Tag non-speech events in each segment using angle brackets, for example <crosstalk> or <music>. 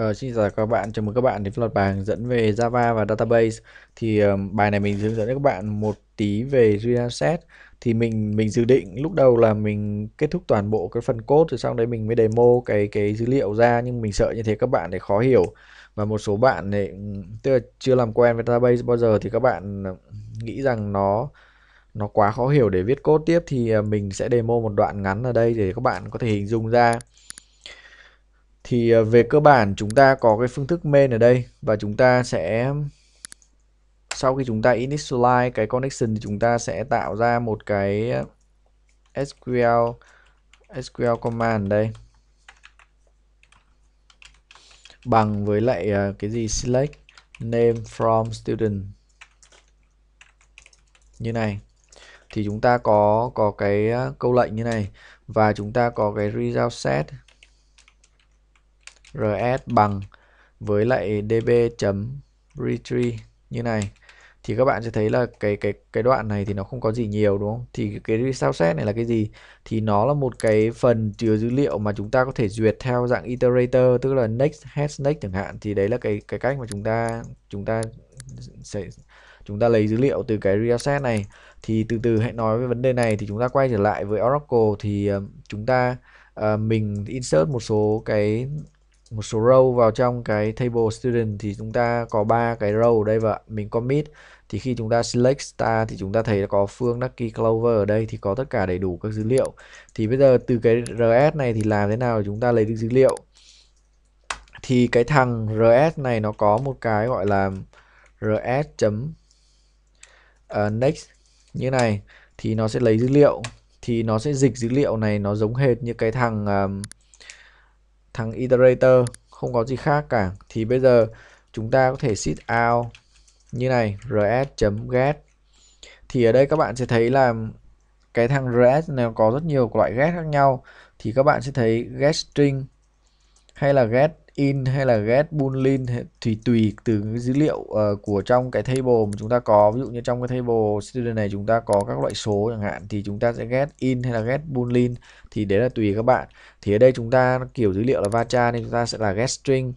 Uh, xin chào các bạn, chào mừng các bạn đến với loạt bài hướng dẫn về Java và Database. Thì uh, bài này mình hướng dẫn các bạn một tí về Reset. Thì mình mình dự định lúc đầu là mình kết thúc toàn bộ cái phần code rồi sau đấy mình mới demo cái cái dữ liệu ra nhưng mình sợ như thế các bạn để khó hiểu và một số bạn này tức là chưa làm quen với database bao giờ thì các bạn nghĩ rằng nó nó quá khó hiểu để viết code tiếp thì ờ, mình sẽ demo một đoạn ngắn ở đây để các bạn có thể hình dung ra thì ờ, về cơ bản chúng ta có cái phương thức main ở đây và chúng ta sẽ sau khi chúng ta initialize cái connection thì chúng ta sẽ tạo ra một cái ờ, SQL SQL command đây bằng với lại ờ, cái gì select name from student như này thì chúng ta có có cái câu lệnh như này và chúng ta có cái result set rs bằng với lại db chấm retrieve như này thì các bạn sẽ thấy là cái cái cái đoạn này thì nó không có gì nhiều đúng không? Thì cái result set này là cái gì? Thì nó là một cái phần chứa dữ liệu mà chúng ta có thể duyệt theo dạng iterator tức là next hash next chẳng hạn thì đấy là cái cái cách mà chúng ta chúng ta sẽ chúng ta lấy dữ liệu từ cái reset này thì từ từ hãy nói về vấn đề này thì chúng ta quay trở lại với Oracle thì ờ, chúng ta uh, mình insert một số cái một số row vào trong cái table student thì chúng ta có ba cái row ở đây và mình commit thì khi chúng ta select star thì chúng ta thấy có phương Ducky Clover ở đây thì có tất cả đầy đủ các dữ liệu thì bây giờ từ cái RS này thì làm thế nào để chúng ta lấy được dữ liệu thì cái thằng RS này nó có một cái gọi là RS ờ, next như này thì nó sẽ lấy dữ liệu thì nó sẽ dịch dữ liệu này nó giống hệt như cái thằng uh, thằng iterator không có gì khác cả thì bây giờ chúng ta có thể sit out như này rs.get thì ở đây các bạn sẽ thấy là cái thằng rs này có rất nhiều loại get khác nhau thì các bạn sẽ thấy get string hay là get in hay là get boolean thì tùy từ dữ liệu uh, của trong cái table mà chúng ta có ví dụ như trong cái table student này chúng ta có các loại số chẳng hạn thì chúng ta sẽ get in hay là get boolean thì đấy là tùy các bạn thì ở đây chúng ta kiểu dữ liệu là vacha nên chúng ta sẽ là get string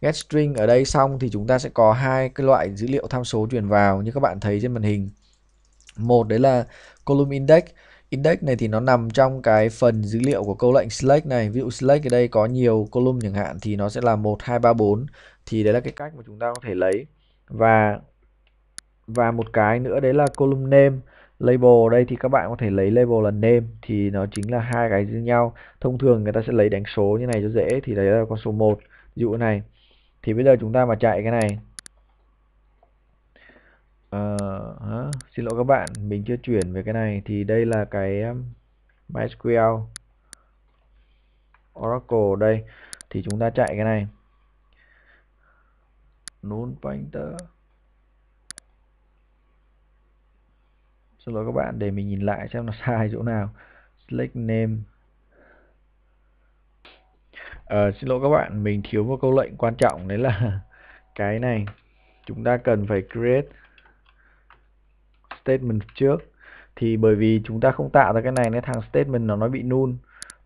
get string ở đây xong thì chúng ta sẽ có hai cái loại dữ liệu tham số truyền vào như các bạn thấy trên màn hình một đấy là column index Index này thì nó nằm trong cái phần dữ liệu của câu lệnh select này. Ví dụ select ở đây có nhiều column chẳng hạn thì nó sẽ là 1 2 3 4 thì đấy là cái cách mà chúng ta có thể lấy. Và và một cái nữa đấy là column name. Label ở đây thì các bạn có thể lấy label là name thì nó chính là hai cái như nhau. Thông thường người ta sẽ lấy đánh số như này cho dễ thì đấy là con số 1. Ví dụ này. Thì bây giờ chúng ta mà chạy cái này Uh, xin lỗi các bạn mình chưa chuyển về cái này thì đây là cái um, MySQL Oracle đây thì chúng ta chạy cái này null pointer xin lỗi các bạn để mình nhìn lại xem nó <laughs> sai chỗ nào select name ờ, xin lỗi các bạn mình thiếu một câu lệnh quan trọng đấy là <laughs> cái này chúng ta cần phải create statement trước thì bởi vì chúng ta không tạo ra cái này nên thằng statement nó nó bị null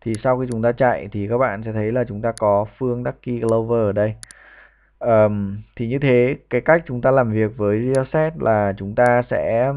thì sau khi chúng ta chạy thì các bạn sẽ thấy là chúng ta có phương ducky clover ở đây um, thì như thế cái cách chúng ta làm việc với set là chúng ta sẽ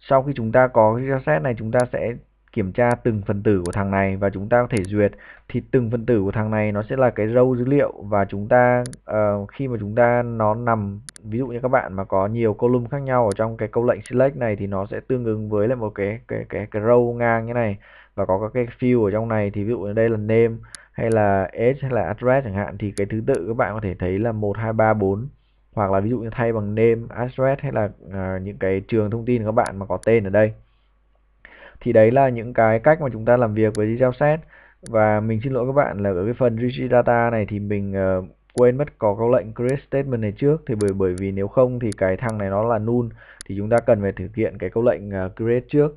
sau khi chúng ta có cái set này chúng ta sẽ kiểm tra từng phần tử của thằng này và chúng ta có thể duyệt thì từng phần tử của thằng này nó sẽ là cái râu dữ liệu và chúng ta uh, khi mà chúng ta nó nằm ví dụ như các bạn mà có nhiều column khác nhau ở trong cái câu lệnh select này thì nó sẽ tương ứng với lại một cái cái cái cái row ngang như này và có các cái field ở trong này thì ví dụ ở đây là name hay là age hay là address chẳng hạn thì cái thứ tự các bạn có thể thấy là 1 2 3 4 hoặc là ví dụ như thay bằng name, address hay là uh, những cái trường thông tin của các bạn mà có tên ở đây. Thì đấy là những cái cách mà chúng ta làm việc với giao set và mình xin lỗi các bạn là ở cái phần registry data này thì mình uh, quên mất có câu lệnh create statement này trước thì bởi bởi vì nếu không thì cái thằng này nó là null thì chúng ta cần phải thực hiện cái câu lệnh à, create trước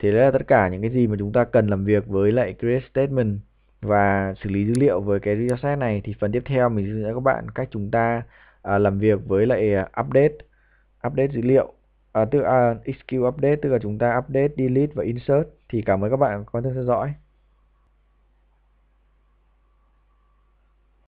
Thế là tất cả những cái gì mà chúng ta cần làm việc với lại create statement và xử lý dữ liệu với cái dataset này thì phần tiếp theo mình sẽ dẫn các bạn cách chúng ta à, làm việc với lại à, update update dữ liệu à, tức là uh, SQL update tức là chúng ta update delete và insert thì cảm ơn các bạn có theo dõi